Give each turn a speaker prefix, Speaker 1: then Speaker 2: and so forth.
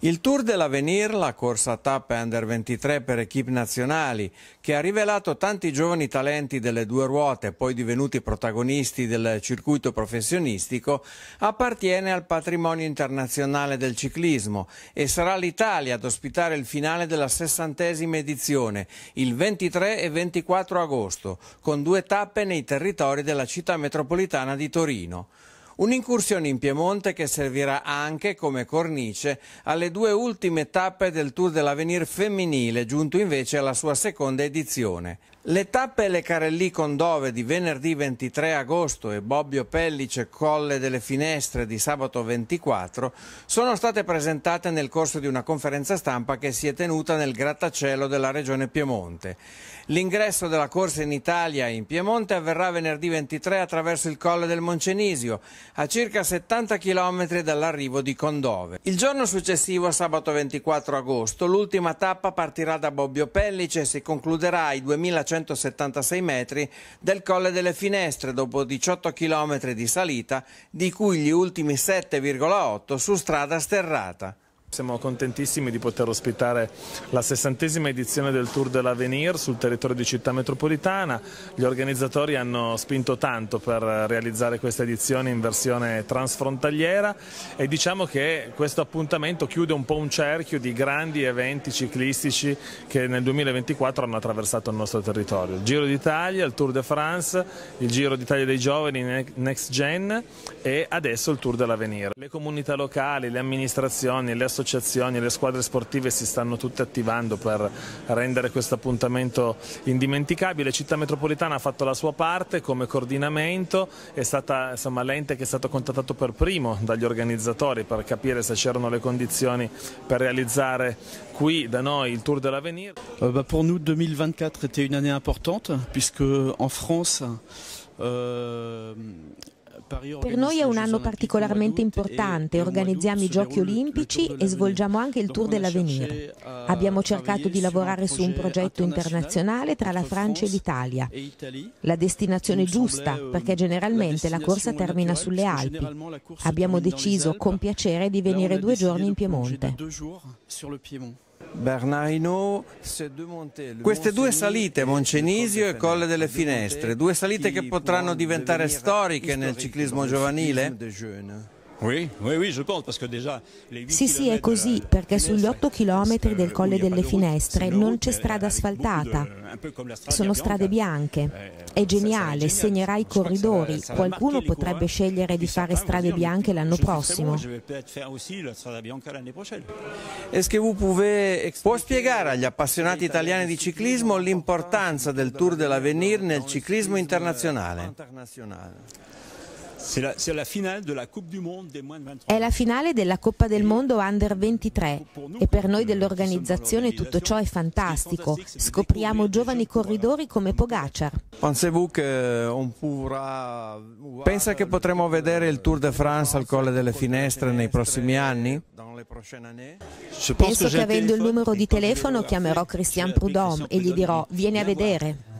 Speaker 1: Il Tour de l'Avenir, la corsa a tappe Under 23 per equip nazionali, che ha rivelato tanti giovani talenti delle due ruote, poi divenuti protagonisti del circuito professionistico, appartiene al patrimonio internazionale del ciclismo e sarà l'Italia ad ospitare il finale della sessantesima edizione, il 23 e 24 agosto, con due tappe nei territori della città metropolitana di Torino. Un'incursione in Piemonte che servirà anche come cornice alle due ultime tappe del Tour dell'Avenir femminile, giunto invece alla sua seconda edizione. Le tappe Le Carelli Condove di venerdì 23 agosto e Bobbio Pellice Colle delle Finestre di sabato 24 sono state presentate nel corso di una conferenza stampa che si è tenuta nel grattacielo della regione Piemonte. L'ingresso della corsa in Italia e in Piemonte avverrà venerdì 23 attraverso il Colle del Moncenisio a circa 70 km dall'arrivo di Condove. Il giorno successivo, sabato 24 agosto, l'ultima tappa partirà da Bobbio Pellice e si concluderà ai 2176 metri del Colle delle Finestre dopo 18 km
Speaker 2: di salita, di cui gli ultimi 7,8 su strada sterrata. Siamo contentissimi di poter ospitare la sessantesima edizione del Tour de l'Avenir sul territorio di città metropolitana. Gli organizzatori hanno spinto tanto per realizzare questa edizione in versione transfrontaliera e diciamo che questo appuntamento chiude un po' un cerchio di grandi eventi ciclistici che nel 2024 hanno attraversato il nostro territorio. Il Giro d'Italia, il Tour de France, il Giro d'Italia dei giovani Next Gen e adesso il Tour de l'Avenir. Le comunità locali, le amministrazioni, le associazioni associazioni e le squadre sportive si stanno tutte attivando per rendere questo appuntamento indimenticabile. Città Metropolitana ha fatto la sua parte come coordinamento, è stata insomma, l'ente che è stato contattato per primo dagli organizzatori per capire se c'erano le condizioni per realizzare qui da noi il Tour dell'Avenir.
Speaker 3: Per noi 2024 è stata année importante puisque en France euh, per noi è un anno particolarmente importante, organizziamo i giochi olimpici e svolgiamo anche il tour dell'avvenire. Abbiamo cercato di lavorare su un progetto internazionale tra la Francia e l'Italia. La destinazione giusta, perché generalmente la corsa termina sulle Alpi. Abbiamo deciso con piacere di venire due giorni in Piemonte.
Speaker 1: Bernardino. Queste due salite, Moncenisio e Colle delle Finestre, due salite che potranno diventare storiche nel ciclismo giovanile? Sì, sì, è così,
Speaker 3: perché sugli 8 chilometri del Colle delle Finestre non euh, c'è strada asfaltata, sono strade bianche. Eh, è geniale, segnerà i corridori. Qualcuno potrebbe scegliere di fare strade bianche l'anno prossimo.
Speaker 1: Può spiegare agli appassionati italiani di ciclismo l'importanza del Tour dell'Avenir nel ciclismo internazionale?
Speaker 2: È la
Speaker 3: finale della Coppa del Mondo Under 23 e per noi dell'organizzazione tutto ciò è fantastico. Scopriamo giovani corridori come Pogacar.
Speaker 1: Pensa che potremo vedere il Tour de France al Colle delle Finestre nei prossimi anni?
Speaker 2: Penso che avendo il
Speaker 3: numero di telefono chiamerò Christian Prudhomme e gli dirò vieni a vedere.